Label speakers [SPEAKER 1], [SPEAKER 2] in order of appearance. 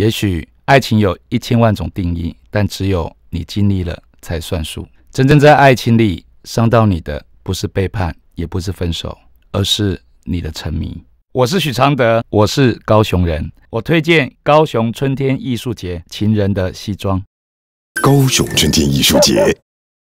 [SPEAKER 1] 也许爱情有一千万种定义，但只有你经历了才算数。真正在爱情里伤到你的，不是背叛，也不是分手，而是你的沉迷。我是许常德，我是高雄人，我推荐高雄春天艺术节《情人的西装》。高雄春天艺术节。